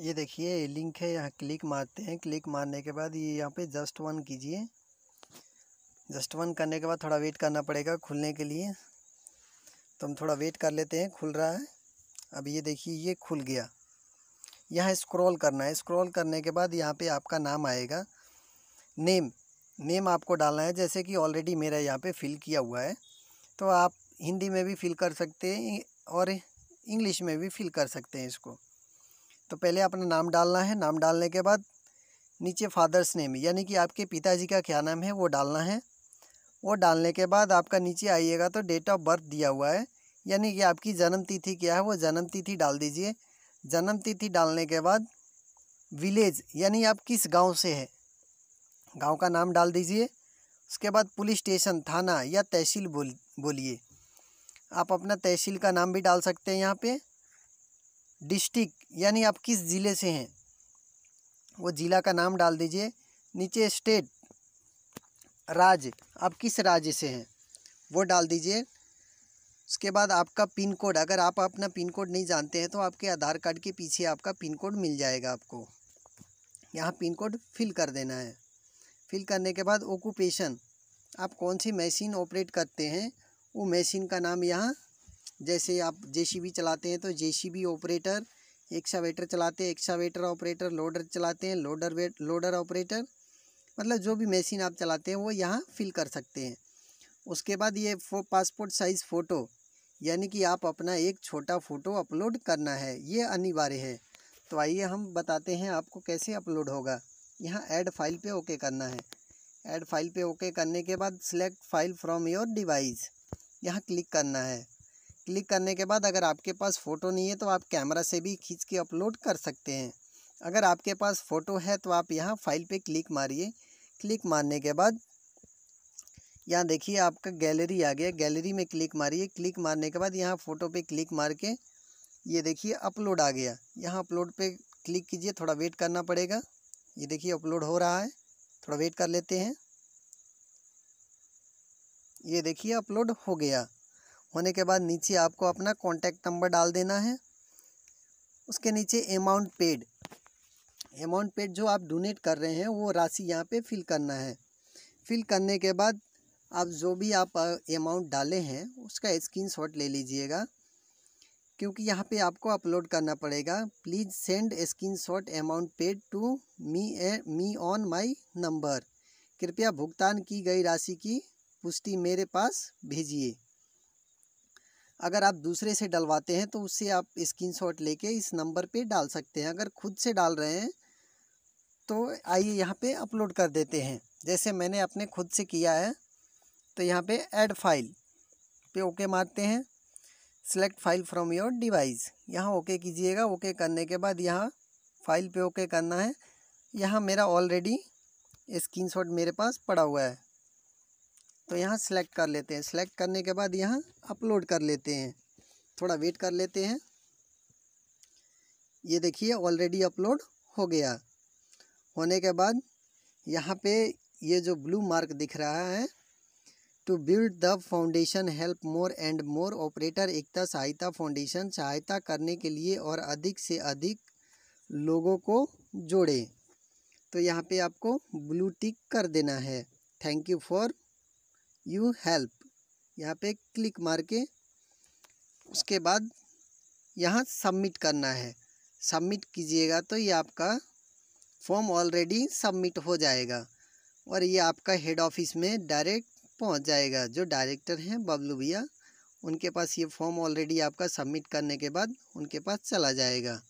ये देखिए लिंक है यहाँ क्लिक मारते हैं क्लिक मारने के बाद ये यहाँ पे जस्ट वन कीजिए जस्ट वन करने के बाद थोड़ा वेट करना पड़ेगा खुलने के लिए तो हम थोड़ा वेट कर लेते हैं खुल रहा है अब ये देखिए ये खुल गया यहाँ स्क्रॉल करना है स्क्रॉल करने के बाद यहाँ पे आपका नाम आएगा नेम नेम आपको डालना है जैसे कि ऑलरेडी मेरा यहाँ पे फिल किया हुआ है तो आप हिंदी में भी फिल कर सकते हैं और इंग्लिश में भी फिल कर सकते हैं इसको तो पहले अपना नाम डालना है नाम डालने के बाद नीचे फादर्स नेम यानी कि आपके पिताजी का क्या नाम है वो डालना है वो डालने के बाद आपका नीचे आइएगा तो डेट ऑफ बर्थ दिया हुआ है यानी कि आपकी जन्म तिथि क्या है वो जन्म तिथि डाल दीजिए जन्म तिथि डालने के बाद विलेज यानी आप किस गांव से है गांव का नाम डाल दीजिए उसके बाद पुलिस स्टेशन थाना या तहसील बोल बोलिए आप अपना तहसील का नाम भी डाल सकते हैं यहाँ पर डिस्ट्रिक्ट यानी आप किस ज़िले से हैं वो ज़िला का नाम डाल दीजिए नीचे स्टेट राज्य आप किस राज्य से हैं वो डाल दीजिए उसके बाद आपका पिन कोड अगर आप अपना पिन कोड नहीं जानते हैं तो आपके आधार कार्ड के पीछे आपका पिन कोड मिल जाएगा आपको यहाँ पिन कोड फिल कर देना है फिल करने के बाद ओक्यूपेशन आप कौन सी मशीन ऑपरेट करते हैं वो मशीन का नाम यहाँ जैसे आप जेसीबी चलाते हैं तो जेसीबी ऑपरेटर एक्सावेटर चलाते हैं एक्सावेटर ऑपरेटर लोडर चलाते हैं लोडर वेट लोडर ऑपरेटर मतलब जो भी मशीन आप चलाते हैं वो यहाँ फिल कर सकते हैं उसके बाद ये फो पासपोर्ट साइज़ फ़ोटो यानी कि आप अपना एक छोटा फ़ोटो अपलोड करना है ये अनिवार्य है तो आइए हम बताते हैं आपको कैसे अपलोड होगा यहाँ ऐड फाइल पे ओके करना है ऐड फाइल पे ओके करने के बाद select file from your device यहाँ क्लिक करना है क्लिक करने के बाद अगर आपके पास फ़ोटो नहीं है तो आप कैमरा से भी खींच के अपलोड कर सकते हैं अगर आपके पास फ़ोटो है तो आप यहाँ फाइल पे क्लिक मारिए क्लिक मारने के बाद यहाँ देखिए आपका गैलरी आ गया गैलरी में क्लिक मारिए क्लिक मारने के बाद यहाँ फ़ोटो पे क्लिक मार के ये देखिए अपलोड आ गया यहाँ अपलोड पे क्लिक कीजिए थोड़ा वेट करना पड़ेगा ये देखिए अपलोड हो रहा है थोड़ा वेट कर लेते हैं ये देखिए अपलोड हो गया होने के बाद नीचे आपको अपना कॉन्टैक्ट नंबर डाल देना है उसके नीचे अमाउंट पेड अमाउंट पेड जो आप डोनेट कर रहे हैं वो राशि यहाँ पे फिल करना है फिल करने के बाद आप जो भी आप अमाउंट डाले हैं उसका स्क्रीनशॉट ले लीजिएगा क्योंकि यहाँ पे आपको अपलोड करना पड़ेगा please send screenshot amount paid to me a me on my number कृपया भुगतान की गई राशि की पुष्टि मेरे पास भेजिए अगर आप दूसरे से डलवाते हैं तो उससे आप स्क्रीनशॉट लेके इस नंबर पे डाल सकते हैं अगर खुद से डाल रहे हैं तो आइए यहाँ पे अपलोड कर देते हैं जैसे मैंने अपने खुद से किया है तो यहाँ पे ऐड फाइल पे ओके मारते हैं select file from your device यहाँ ओके कीजिएगा ओके करने के बाद यहाँ फाइल पे ओके करना है यहाँ मेरा ऑलरेडी स्क्रीन मेरे पास पड़ा हुआ है तो यहाँ सेलेक्ट कर लेते हैं सेलेक्ट करने के बाद यहाँ अपलोड कर लेते हैं थोड़ा वेट कर लेते हैं ये देखिए ऑलरेडी अपलोड हो गया होने के बाद यहाँ पे ये जो ब्लू मार्क दिख रहा है to build the foundation help more and more operator Ekta Sahayata foundation सहायता करने के लिए और अधिक से अधिक लोगों को जोड़े तो यहाँ पे आपको ब्लू टिक कर देना है thank you for you help यहाँ पे क्लिक मार के उसके बाद यहाँ सबमिट करना है सबमिट कीजिएगा तो ये आपका फॉर्म ऑलरेडी सबमिट हो जाएगा और ये आपका हेड ऑफिस में डायरेक्ट पहुँच जाएगा जो डायरेक्टर हैं बबलू भैया उनके पास ये फॉर्म ऑलरेडी आपका सबमिट करने के बाद उनके पास चला जाएगा